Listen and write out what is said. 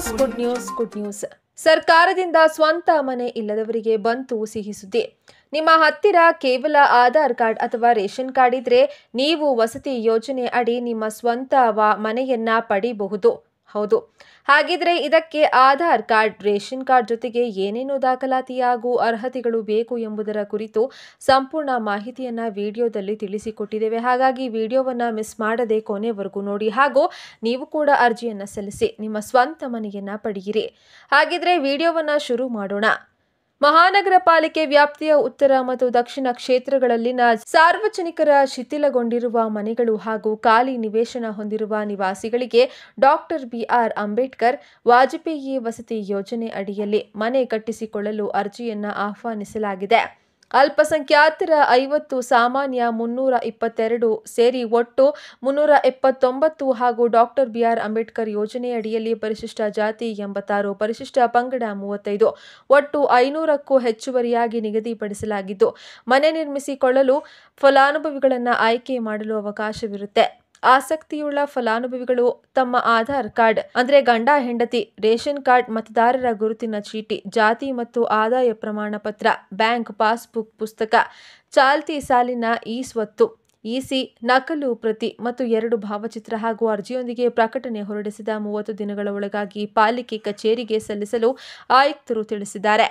news good news good news ಸರ್ಕಾರದಿಂದ ಸ್ವಂತ ಮನೆ ಇಲ್ಲದವರಿಗೆ ಬಂತು ಸಿಹಿ ಸುದ್ದಿ ನಿಮ್ಮ ಹತ್ತಿರ ಕೇವಲ ಆಧಾರ್ ಕಾರ್ಡ್ ಅಥವಾ ರೇಷನ್ ಕಾರ್ಡ್ ಇದ್ರೆ ನೀವು ವಸತಿ ಯೋಜನೆ ಅಡಿ ನಿಮ್ಮ ಸ್ವಂತ ಮನೆಯನ್ನ ಪಡಿಬಹುದು ಹೌದು ಹಾಗಿದ್ರೆ ಇದಕ್ಕೆ ಆಧಾರ್ ಕಾರ್ಡ್ ರೇಷನ್ ಕಾರ್ಡ್ ಜೊತೆಗೆ ಏನೇನು ದಾಖಲಾತಿ ಹಾಗೂ ಅರ್ಹತೆಗಳು ಬೇಕು ಎಂಬುದರ ಕುರಿತು ಸಂಪೂರ್ಣ ಮಾಹಿತಿಯನ್ನು ವಿಡಿಯೋದಲ್ಲಿ ತಿಳಿಸಿಕೊಟ್ಟಿದ್ದೇವೆ ಹಾಗಾಗಿ ವಿಡಿಯೋವನ್ನು ಮಿಸ್ ಮಾಡದೆ ಕೊನೆವರೆಗೂ ನೋಡಿ ಹಾಗೂ ನೀವು ಕೂಡ ಅರ್ಜಿಯನ್ನು ಸಲ್ಲಿಸಿ ನಿಮ್ಮ ಸ್ವಂತ ಮನೆಯನ್ನು ಪಡೆಯಿರಿ ಹಾಗಿದ್ರೆ ವಿಡಿಯೋವನ್ನು ಶುರು ಮಾಡೋಣ ಮಹಾನಗರ ಪಾಲಿಕೆ ವ್ಯಾಪ್ತಿಯ ಉತ್ತರ ಮತ್ತು ದಕ್ಷಿಣ ಕ್ಷೇತ್ರಗಳಲ್ಲಿನ ಸಾರ್ವಜನಿಕರ ಶಿಥಿಲಗೊಂಡಿರುವ ಮನೆಗಳು ಹಾಗೂ ಖಾಲಿ ನಿವೇಶನ ಹೊಂದಿರುವ ನಿವಾಸಿಗಳಿಗೆ ಡಾಕ್ಟರ್ ಬಿಆರ್ ಅಂಬೇಡ್ಕರ್ ವಾಜಪೇಯಿ ವಸತಿ ಯೋಜನೆ ಅಡಿಯಲ್ಲಿ ಮನೆ ಕಟ್ಟಿಸಿಕೊಳ್ಳಲು ಅರ್ಜಿಯನ್ನು ಆಹ್ವಾನಿಸಲಾಗಿದೆ ಅಲ್ಪಸಂಖ್ಯಾತರ ಐವತ್ತು ಸಾಮಾನ್ಯ ಮುನ್ನೂರ ಇಪ್ಪತ್ತೆರಡು ಸೇರಿ ಒಟ್ಟು ಮುನ್ನೂರ ಎಪ್ಪತ್ತೊಂಬತ್ತು ಹಾಗೂ ಡಾಕ್ಟರ್ ಬಿಆರ್ ಅಂಬೇಡ್ಕರ್ ಯೋಜನೆ ಅಡಿಯಲ್ಲಿ ಪರಿಶಿಷ್ಟ ಜಾತಿ ಎಂಬತ್ತಾರು ಪರಿಶಿಷ್ಟ ಪಂಗಡ ಮೂವತ್ತೈದು ಒಟ್ಟು ಐನೂರಕ್ಕೂ ಹೆಚ್ಚುವರಿಯಾಗಿ ನಿಗದಿಪಡಿಸಲಾಗಿದ್ದು ಮನೆ ನಿರ್ಮಿಸಿಕೊಳ್ಳಲು ಫಲಾನುಭವಿಗಳನ್ನು ಆಯ್ಕೆ ಮಾಡಲು ಅವಕಾಶವಿರುತ್ತೆ ಆಸಕ್ತಿಯುಳ್ಳ ಫಲಾನುಭವಿಗಳು ತಮ್ಮ ಆಧಾರ್ ಕಾರ್ಡ್ ಅಂದರೆ ಗಂಡ ಹೆಂಡತಿ ರೇಷನ್ ಕಾರ್ಡ್ ಮತದಾರರ ಗುರುತಿನ ಚೀಟಿ ಜಾತಿ ಮತ್ತು ಆದಾಯ ಪ್ರಮಾಣ ಪತ್ರ ಬ್ಯಾಂಕ್ ಪಾಸ್ಬುಕ್ ಪುಸ್ತಕ ಚಾಲ್ತಿ ಸಾಲಿನ ಇ ಸ್ವತ್ತು ಇಸಿ ನಕಲು ಪ್ರತಿ ಮತ್ತು ಎರಡು ಭಾವಚಿತ್ರ ಹಾಗೂ ಅರ್ಜಿಯೊಂದಿಗೆ ಪ್ರಕಟಣೆ ಹೊರಡಿಸಿದ ಮೂವತ್ತು ದಿನಗಳ ಒಳಗಾಗಿ ಪಾಲಿಕೆ ಕಚೇರಿಗೆ ಸಲ್ಲಿಸಲು ಆಯುಕ್ತರು ತಿಳಿಸಿದ್ದಾರೆ